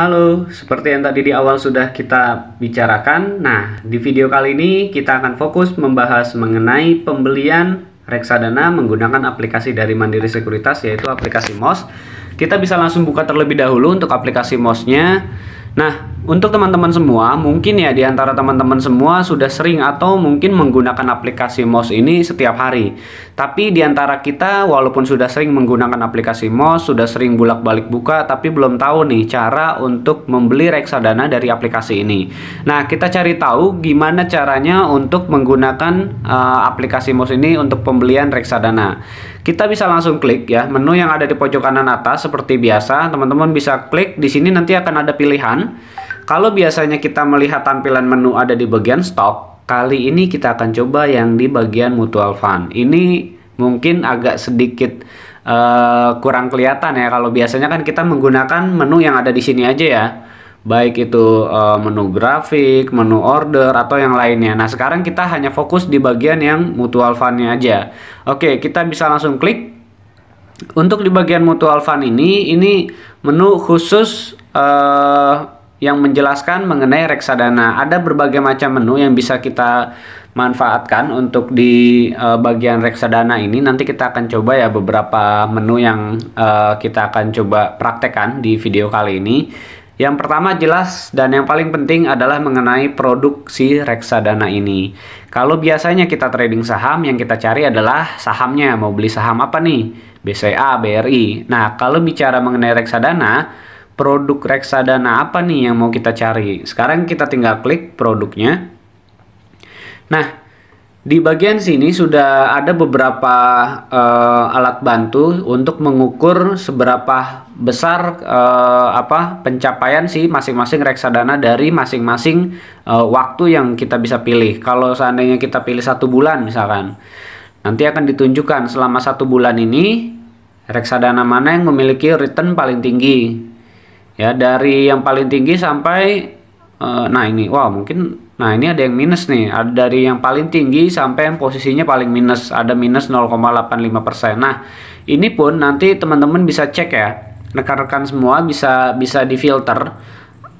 Halo, seperti yang tadi di awal sudah kita bicarakan, nah di video kali ini kita akan fokus membahas mengenai pembelian reksadana menggunakan aplikasi dari Mandiri Sekuritas yaitu aplikasi MOS. Kita bisa langsung buka terlebih dahulu untuk aplikasi MOS-nya. Nah, untuk teman-teman semua, mungkin ya di antara teman-teman semua sudah sering atau mungkin menggunakan aplikasi MOS ini setiap hari. Tapi di antara kita, walaupun sudah sering menggunakan aplikasi MOS, sudah sering bulak balik buka, tapi belum tahu nih cara untuk membeli reksadana dari aplikasi ini. Nah, kita cari tahu gimana caranya untuk menggunakan uh, aplikasi MOS ini untuk pembelian reksadana kita bisa langsung klik ya menu yang ada di pojok kanan atas seperti biasa teman-teman bisa klik di sini nanti akan ada pilihan kalau biasanya kita melihat tampilan menu ada di bagian stok kali ini kita akan coba yang di bagian mutual fund ini mungkin agak sedikit uh, kurang kelihatan ya kalau biasanya kan kita menggunakan menu yang ada di sini aja ya baik itu uh, menu grafik, menu order atau yang lainnya. Nah, sekarang kita hanya fokus di bagian yang mutual fund-nya aja. Oke, kita bisa langsung klik. Untuk di bagian mutual fund ini, ini menu khusus uh, yang menjelaskan mengenai reksadana. Ada berbagai macam menu yang bisa kita manfaatkan untuk di uh, bagian reksadana ini. Nanti kita akan coba ya beberapa menu yang uh, kita akan coba praktekkan di video kali ini. Yang pertama jelas dan yang paling penting adalah mengenai produksi reksadana ini. Kalau biasanya kita trading saham, yang kita cari adalah sahamnya, mau beli saham apa nih? BCA, BRI. Nah, kalau bicara mengenai reksadana, produk reksadana apa nih yang mau kita cari? Sekarang kita tinggal klik produknya. Nah, di bagian sini sudah ada beberapa uh, alat bantu untuk mengukur seberapa besar uh, apa pencapaian sih masing-masing reksadana dari masing-masing uh, waktu yang kita bisa pilih. Kalau seandainya kita pilih satu bulan misalkan, nanti akan ditunjukkan selama satu bulan ini reksadana mana yang memiliki return paling tinggi. Ya dari yang paling tinggi sampai Eh, nah ini wah mungkin nah ini ada yang minus nih ada dari yang paling tinggi sampai yang posisinya paling minus ada minus 0,85% nah ini pun nanti teman-teman bisa cek ya rekan-rekan semua bisa bisa difilter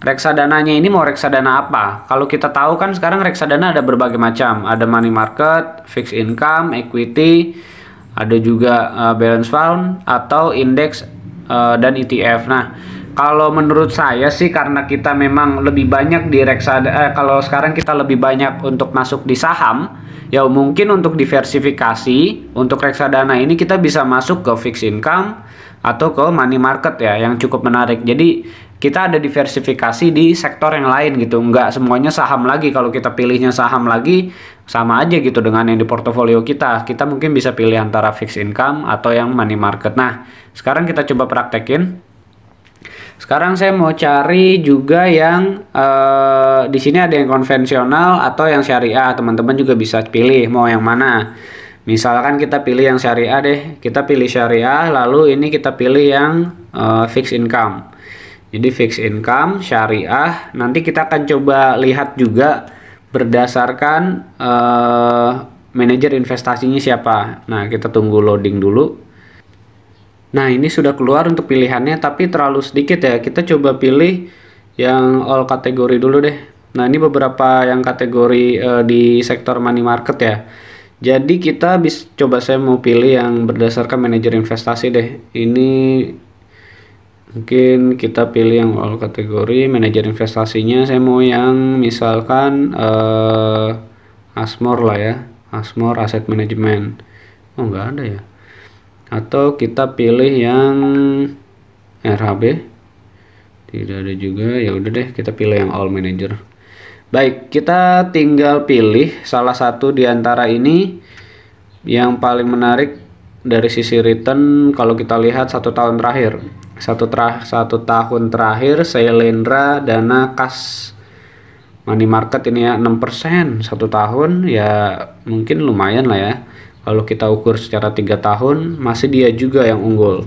reksadananya ini mau reksadana apa? Kalau kita tahu kan sekarang reksadana ada berbagai macam, ada money market, fixed income, equity, ada juga uh, balance fund atau indeks uh, eh, dan ETF. Nah, kalau menurut saya sih karena kita memang lebih banyak di reksadana eh, kalau sekarang kita lebih banyak untuk masuk di saham, ya mungkin untuk diversifikasi untuk reksadana ini kita bisa masuk ke fixed income atau ke money market ya yang cukup menarik. Jadi kita ada diversifikasi di sektor yang lain gitu nggak semuanya saham lagi kalau kita pilihnya saham lagi sama aja gitu dengan yang di portofolio kita kita mungkin bisa pilih antara fixed income atau yang money market nah sekarang kita coba praktekin sekarang saya mau cari juga yang uh, di sini ada yang konvensional atau yang syariah. Teman-teman juga bisa pilih mau yang mana. Misalkan kita pilih yang syariah deh. Kita pilih syariah, lalu ini kita pilih yang uh, fixed income. Jadi fixed income, syariah. Nanti kita akan coba lihat juga berdasarkan uh, manajer investasinya siapa. Nah, kita tunggu loading dulu. Nah ini sudah keluar untuk pilihannya tapi terlalu sedikit ya. Kita coba pilih yang all kategori dulu deh. Nah ini beberapa yang kategori uh, di sektor money market ya. Jadi kita bisa coba saya mau pilih yang berdasarkan manajer investasi deh. Ini mungkin kita pilih yang all kategori manajer investasinya saya mau yang misalkan uh, Asmor lah ya. Asmor Asset Management. Oh nggak ada ya atau kita pilih yang RHB tidak ada juga ya udah deh kita pilih yang all manager baik kita tinggal pilih salah satu diantara ini yang paling menarik dari sisi return kalau kita lihat satu tahun terakhir satu, tra satu tahun terakhir Selendra dana kas money market ini ya 6% satu tahun ya mungkin lumayan lah ya lalu kita ukur secara tiga tahun masih dia juga yang unggul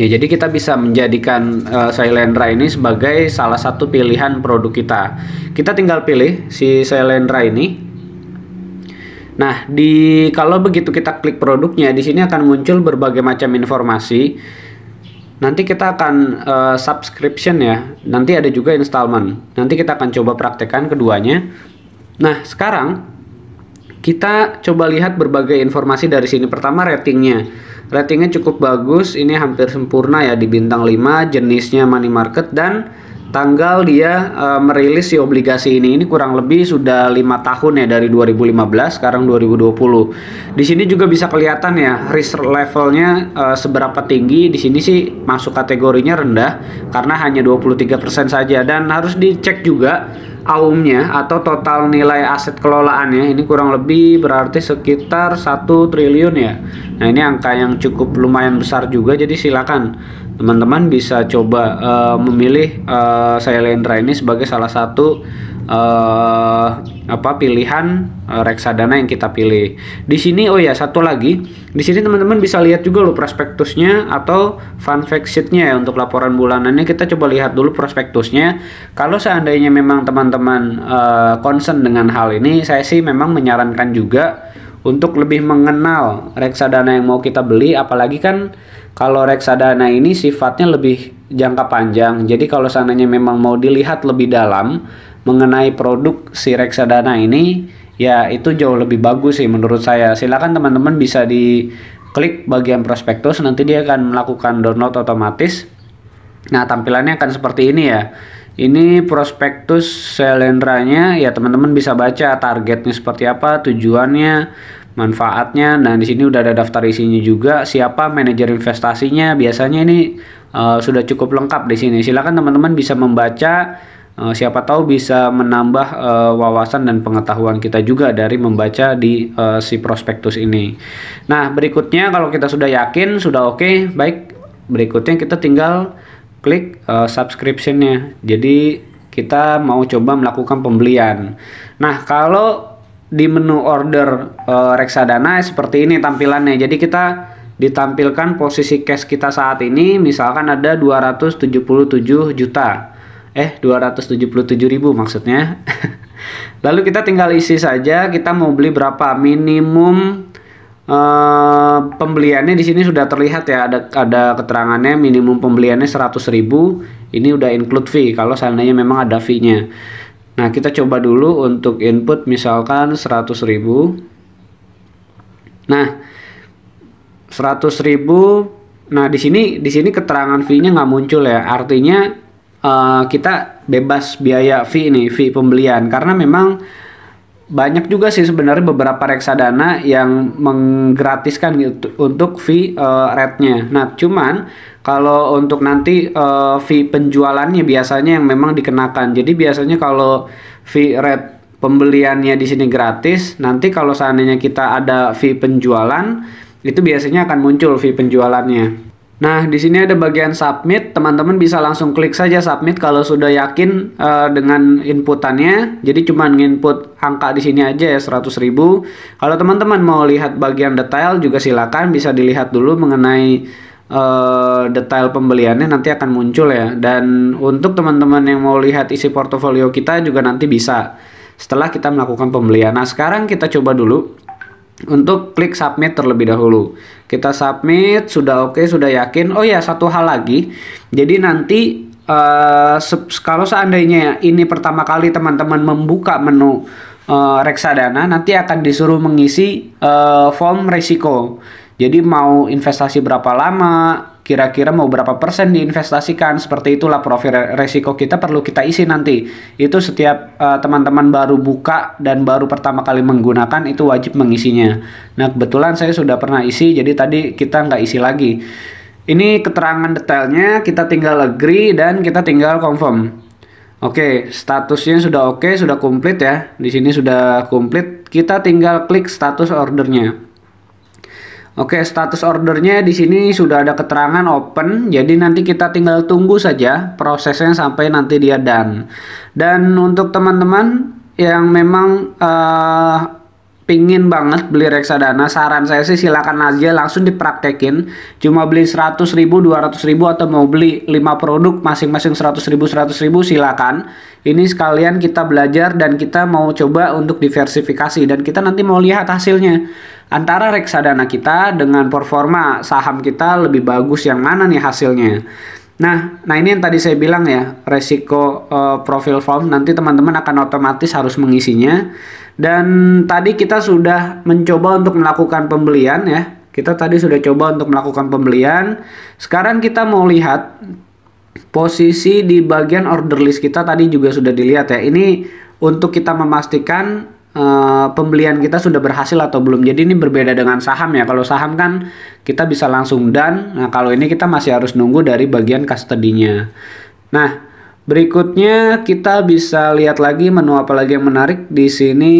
ya jadi kita bisa menjadikan uh, Sailendra ini sebagai salah satu pilihan produk kita kita tinggal pilih si Sailendra ini nah di kalau begitu kita klik produknya di sini akan muncul berbagai macam informasi nanti kita akan uh, subscription ya nanti ada juga installment nanti kita akan coba praktekkan keduanya nah sekarang kita coba lihat berbagai informasi dari sini. Pertama ratingnya. Ratingnya cukup bagus, ini hampir sempurna ya di bintang 5, jenisnya money market dan tanggal dia uh, merilis si obligasi ini ini kurang lebih sudah lima tahun ya dari 2015 sekarang 2020 di sini juga bisa kelihatan ya risk levelnya uh, seberapa tinggi di sini sih masuk kategorinya rendah karena hanya 23% saja dan harus dicek juga AUM-nya atau total nilai aset kelolaannya ini kurang lebih berarti sekitar satu triliun ya nah ini angka yang cukup lumayan besar juga jadi silakan teman-teman bisa coba uh, memilih uh, eh, Sailendra ini sebagai salah satu uh, apa pilihan uh, reksadana yang kita pilih. Di sini oh ya satu lagi, di sini teman-teman bisa lihat juga loh prospektusnya atau fun fact sheetnya ya untuk laporan bulanannya kita coba lihat dulu prospektusnya. Kalau seandainya memang teman-teman uh, concern dengan hal ini, saya sih memang menyarankan juga untuk lebih mengenal reksadana yang mau kita beli apalagi kan kalau reksadana ini sifatnya lebih jangka panjang. Jadi kalau sananya memang mau dilihat lebih dalam mengenai produk si reksadana ini, ya itu jauh lebih bagus sih menurut saya. Silakan teman-teman bisa di klik bagian prospektus nanti dia akan melakukan download otomatis. Nah, tampilannya akan seperti ini ya. Ini prospektus selendranya ya teman-teman bisa baca targetnya seperti apa, tujuannya, manfaatnya. Nah, di sini udah ada daftar isinya juga, siapa manajer investasinya. Biasanya ini uh, sudah cukup lengkap di sini. Silakan teman-teman bisa membaca uh, siapa tahu bisa menambah uh, wawasan dan pengetahuan kita juga dari membaca di uh, si prospektus ini. Nah, berikutnya kalau kita sudah yakin, sudah oke, okay, baik berikutnya kita tinggal klik uh, subscriptionnya. Jadi kita mau coba melakukan pembelian. Nah, kalau di menu order uh, reksadana seperti ini tampilannya. Jadi kita ditampilkan posisi cash kita saat ini misalkan ada 277 juta. Eh 277 ribu maksudnya. Lalu kita tinggal isi saja kita mau beli berapa minimum uh, pembeliannya di sini sudah terlihat ya ada ada keterangannya minimum pembeliannya 100.000 ini udah include fee kalau seandainya memang ada fee-nya. Nah, kita coba dulu untuk input misalkan 100.000. Nah, 100.000. Nah, di sini di sini keterangan fee-nya nggak muncul ya. Artinya uh, kita bebas biaya fee ini fee pembelian karena memang banyak juga sih sebenarnya beberapa reksadana yang menggratiskan gitu untuk fee uh, rate-nya. Nah, cuman kalau untuk nanti uh, fee penjualannya biasanya yang memang dikenakan. Jadi biasanya kalau fee rate pembeliannya di sini gratis, nanti kalau seandainya kita ada fee penjualan, itu biasanya akan muncul fee penjualannya. Nah, di sini ada bagian submit. Teman-teman bisa langsung klik saja submit kalau sudah yakin uh, dengan inputannya. Jadi cuma nginput angka di sini aja ya 100.000. Kalau teman-teman mau lihat bagian detail juga silakan bisa dilihat dulu mengenai uh, detail pembeliannya nanti akan muncul ya. Dan untuk teman-teman yang mau lihat isi portofolio kita juga nanti bisa setelah kita melakukan pembelian. Nah, sekarang kita coba dulu untuk klik submit terlebih dahulu kita submit sudah oke okay, sudah yakin oh ya satu hal lagi jadi nanti uh, kalau seandainya ini pertama kali teman-teman membuka menu uh, reksadana nanti akan disuruh mengisi uh, form resiko jadi mau investasi berapa lama kira-kira mau berapa persen diinvestasikan seperti itulah profil resiko kita perlu kita isi nanti itu setiap eh, teman-teman uh, baru buka dan baru pertama kali menggunakan itu wajib mengisinya nah kebetulan saya sudah pernah isi jadi tadi kita nggak isi lagi ini keterangan detailnya kita tinggal agree dan kita tinggal confirm oke statusnya sudah oke sudah komplit ya di sini sudah komplit kita tinggal klik status ordernya Oke, status ordernya di sini sudah ada keterangan open, jadi nanti kita tinggal tunggu saja prosesnya sampai nanti dia done. Dan untuk teman-teman yang memang uh, pingin banget beli reksadana, saran saya sih silakan aja langsung dipraktekin. Cuma beli 100 ribu, 200 ribu atau mau beli 5 produk masing-masing 100 ribu, 100 ribu silakan. Ini sekalian kita belajar dan kita mau coba untuk diversifikasi dan kita nanti mau lihat hasilnya. Antara reksadana kita dengan performa saham kita lebih bagus yang mana nih hasilnya. Nah, nah ini yang tadi saya bilang ya, resiko uh, profil form nanti teman-teman akan otomatis harus mengisinya. Dan tadi kita sudah mencoba untuk melakukan pembelian ya. Kita tadi sudah coba untuk melakukan pembelian. Sekarang kita mau lihat posisi di bagian order list kita tadi juga sudah dilihat ya. Ini untuk kita memastikan uh, pembelian kita sudah berhasil atau belum. Jadi ini berbeda dengan saham ya. Kalau saham kan kita bisa langsung dan nah kalau ini kita masih harus nunggu dari bagian custody-nya. Nah, berikutnya kita bisa lihat lagi menu apa lagi yang menarik di sini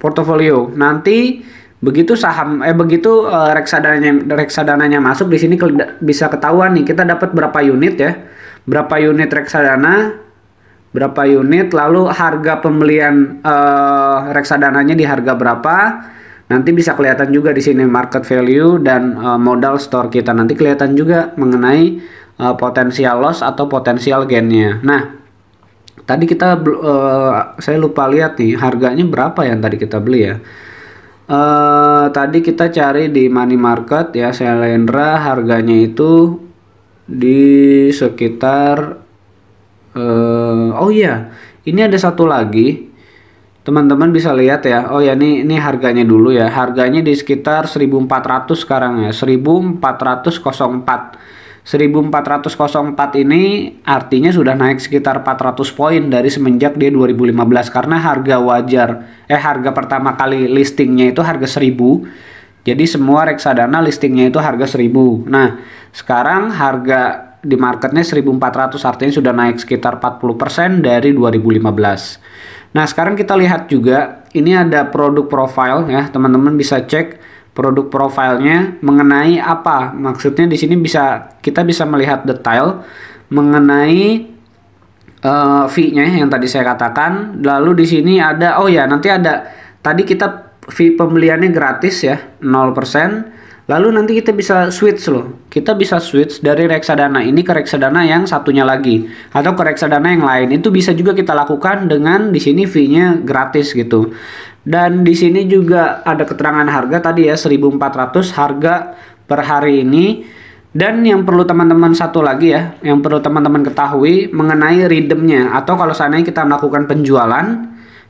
portofolio. Nanti begitu saham eh begitu uh, reksadananya reksadananya masuk di sini bisa ketahuan nih kita dapat berapa unit ya. Berapa unit reksadana berapa unit, lalu harga pembelian uh, reksadananya di harga berapa. Nanti bisa kelihatan juga di sini market value dan uh, modal store kita. Nanti kelihatan juga mengenai uh, potensial loss atau potensial gainnya. Nah, tadi kita uh, saya lupa lihat nih harganya berapa yang tadi kita beli ya. Uh, tadi kita cari di money market ya Selendra harganya itu di sekitar uh, oh iya ini ada satu lagi teman-teman bisa lihat ya oh ya ini ini harganya dulu ya harganya di sekitar 1400 sekarang ya 1404 1404 ini artinya sudah naik sekitar 400 poin dari semenjak dia 2015 karena harga wajar eh harga pertama kali listingnya itu harga 1000 jadi semua reksadana listingnya itu harga 1000 nah sekarang harga di marketnya 1400 artinya sudah naik sekitar 40% dari 2015. Nah, sekarang kita lihat juga ini ada produk profile ya, teman-teman bisa cek produk profilnya mengenai apa. Maksudnya di sini bisa kita bisa melihat detail mengenai uh, fee-nya yang tadi saya katakan. Lalu di sini ada oh ya, nanti ada tadi kita fee pembeliannya gratis ya, 0% Lalu nanti kita bisa switch loh. Kita bisa switch dari reksadana ini ke reksadana yang satunya lagi atau ke reksadana yang lain. Itu bisa juga kita lakukan dengan di sini fee-nya gratis gitu. Dan di sini juga ada keterangan harga tadi ya 1400 harga per hari ini. Dan yang perlu teman-teman satu lagi ya, yang perlu teman-teman ketahui mengenai redeemnya atau kalau seandainya kita melakukan penjualan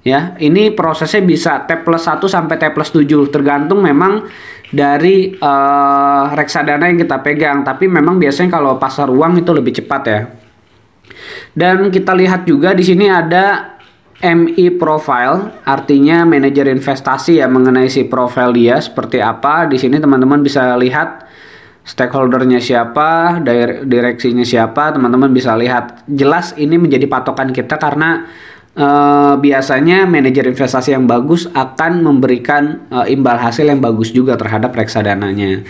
ya ini prosesnya bisa T plus 1 sampai T plus 7 tergantung memang dari uh, reksadana yang kita pegang tapi memang biasanya kalau pasar uang itu lebih cepat ya dan kita lihat juga di sini ada MI profile artinya manajer investasi ya mengenai si profil dia seperti apa di sini teman-teman bisa lihat stakeholdernya siapa direksinya siapa teman-teman bisa lihat jelas ini menjadi patokan kita karena eh, biasanya manajer investasi yang bagus akan memberikan eh, imbal hasil yang bagus juga terhadap reksadananya.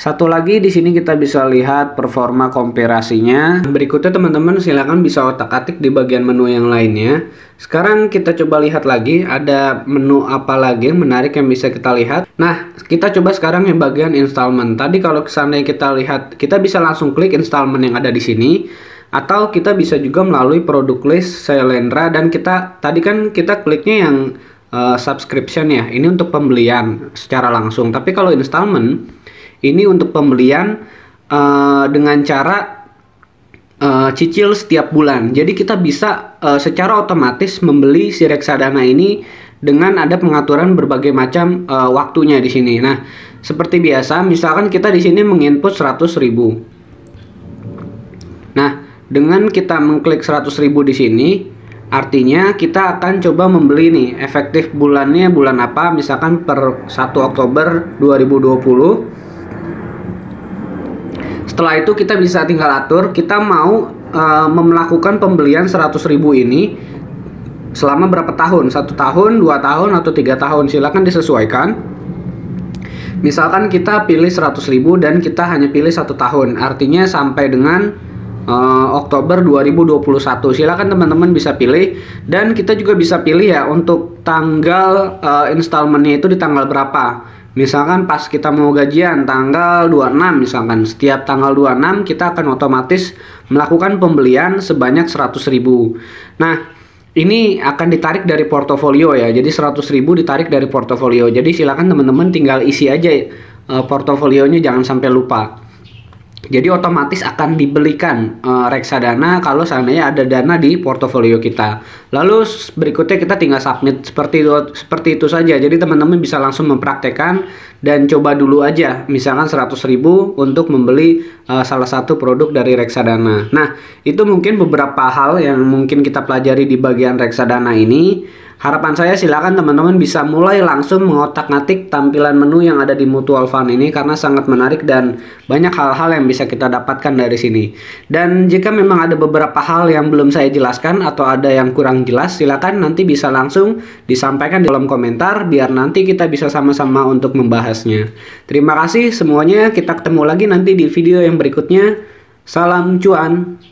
Satu lagi di sini kita bisa lihat performa komparasinya. Berikutnya teman-teman silahkan bisa otak-atik di bagian menu yang lainnya. Sekarang kita coba lihat lagi ada menu apa lagi yang menarik yang bisa kita lihat. Nah, kita coba sekarang yang bagian installment. Tadi kalau kesana kita lihat, kita bisa langsung klik installment yang ada di sini atau kita bisa juga melalui produk list Selendra dan kita tadi kan kita kliknya yang uh, subscription ya ini untuk pembelian secara langsung tapi kalau installment ini untuk pembelian uh, dengan cara uh, cicil setiap bulan jadi kita bisa uh, secara otomatis membeli si reksadana ini dengan ada pengaturan berbagai macam uh, waktunya di sini nah seperti biasa misalkan kita di sini menginput 100.000 nah dengan kita mengklik 100.000 di sini, artinya kita akan coba membeli nih efektif bulannya bulan apa, misalkan per 1 Oktober 2020. Setelah itu kita bisa tinggal atur, kita mau e, eh, melakukan pembelian 100.000 ini selama berapa tahun? Satu tahun, dua tahun, atau tiga tahun? silahkan disesuaikan. Misalkan kita pilih 100.000 dan kita hanya pilih satu tahun, artinya sampai dengan uh, Oktober 2021. Silakan teman-teman bisa pilih dan kita juga bisa pilih ya untuk tanggal uh, installmentnya itu di tanggal berapa. Misalkan pas kita mau gajian tanggal 26 misalkan setiap tanggal 26 kita akan otomatis melakukan pembelian sebanyak 100.000. Nah, ini akan ditarik dari portofolio ya. Jadi 100.000 ditarik dari portofolio. Jadi silakan teman-teman tinggal isi aja uh, portofolionya jangan sampai lupa. Jadi otomatis akan dibelikan uh, reksadana kalau seandainya ada dana di portofolio kita. Lalu berikutnya kita tinggal submit seperti itu, seperti itu saja. Jadi teman-teman bisa langsung mempraktekkan dan coba dulu aja misalkan 100.000 untuk membeli uh, salah satu produk dari reksadana. Nah, itu mungkin beberapa hal yang mungkin kita pelajari di bagian reksadana ini. Harapan saya silakan teman-teman bisa mulai langsung mengotak-ngatik tampilan menu yang ada di Mutual Fund ini karena sangat menarik dan banyak hal-hal yang bisa kita dapatkan dari sini. Dan jika memang ada beberapa hal yang belum saya jelaskan atau ada yang kurang jelas, silakan nanti bisa langsung disampaikan di kolom komentar biar nanti kita bisa sama-sama untuk membahasnya. Terima kasih semuanya, kita ketemu lagi nanti di video yang berikutnya. Salam cuan.